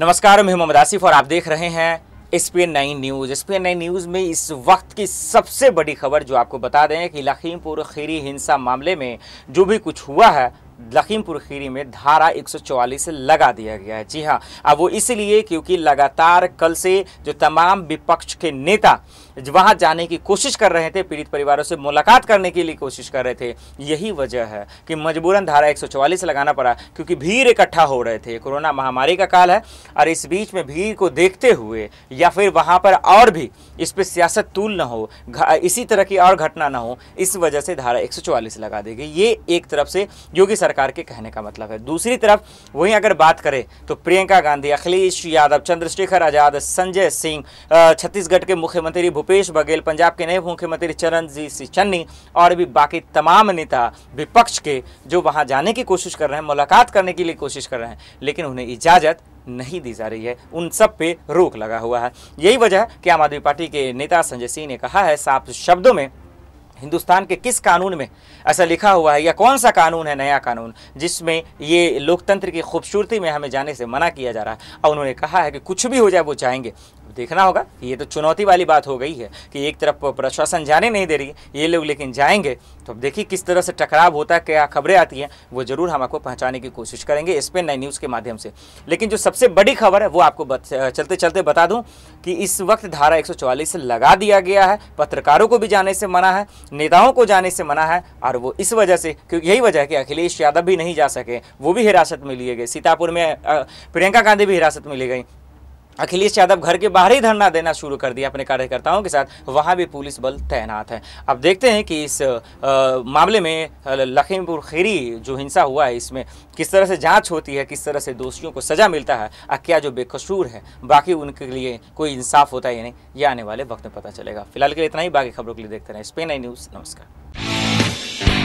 नमस्कार मैं मोहम्मद आसिफ और आप देख रहे हैं SPN nine news SPN nine news में इस वक्त की सबसे बड़ी खबर जो आपको बता दें कि लखीमपुर खीरी हिंसा मामले में जो भी कुछ हुआ है लखीमपुर खीरी में धारा 144 लगा दिया गया है जी हाँ अब वो इसलिए क्योंकि लगातार कल से जो तमाम विपक्ष के नेता वहाँ जाने की कोशिश कर रहे थे पीड़ित परिवारों से मुलाकात करने के लिए कोशिश कर रहे थे यही वजह है कि मजबूरन धारा 144 लगाना पड़ा क्योंकि भीड़ इकट्ठा हो रहे थे कोरोना महामारी का काल है और इस बीच में भीड़ को देखते हुए या फिर वहाँ पर और भी इस पर सियासत तूल ना हो इसी तरह की और घटना ना हो इस वजह से धारा एक लगा दी गई ये एक तरफ से योगी सरकार के कहने का मतलब है दूसरी तरफ वहीं अगर बात करें तो प्रियंका गांधी अखिलेश यादव चंद्रशेखर आजाद संजय सिंह छत्तीसगढ़ के मुख्यमंत्री भूपेश बघेल पंजाब के नए मुख्यमंत्री चरणजीत सिंह चन्नी और भी बाकी तमाम नेता विपक्ष के जो वहाँ जाने की कोशिश कर रहे हैं मुलाकात करने के लिए कोशिश कर रहे हैं लेकिन उन्हें इजाज़त नहीं दी जा रही है उन सब पे रोक लगा हुआ है यही वजह है कि आम आदमी पार्टी के नेता संजय सिंह ने कहा है साफ शब्दों में हिंदुस्तान के किस कानून में ऐसा लिखा हुआ है या कौन सा कानून है नया कानून जिसमें ये लोकतंत्र की खूबसूरती में हमें जाने से मना किया जा रहा है और उन्होंने कहा है कि कुछ भी हो जाए वो चाहेंगे देखना होगा ये तो चुनौती वाली बात हो गई है कि एक तरफ प्रशासन जाने नहीं दे रही ये लोग लेकिन जाएंगे तो अब देखिए किस तरह से टकराव होता है क्या खबरें आती हैं वो जरूर हम आपको पहुंचाने की कोशिश करेंगे इस पर नई न्यूज़ के माध्यम से लेकिन जो सबसे बड़ी खबर है वो आपको बत, चलते चलते बता दूँ कि इस वक्त धारा एक लगा दिया गया है पत्रकारों को भी जाने से मना है नेताओं को जाने से मना है और वो इस वजह से क्योंकि यही वजह है कि अखिलेश यादव भी नहीं जा सके वो भी हिरासत में लिए गए सीतापुर में प्रियंका गांधी भी हिरासत में ली गई अखिलेश यादव घर के बाहर ही धरना देना शुरू कर दिया अपने कार्यकर्ताओं के साथ वहाँ भी पुलिस बल तैनात है अब देखते हैं कि इस आ, मामले में लखीमपुर खीरी जो हिंसा हुआ है इसमें किस तरह से जांच होती है किस तरह से दोषियों को सजा मिलता है और क्या जो बेकसूर है बाकी उनके लिए कोई इंसाफ होता है या नहीं ये आने वाले वक्त में पता चलेगा फिलहाल के लिए इतना ही बाकी खबरों के लिए देखते रहें स्पेन आई न्यूज़ नमस्कार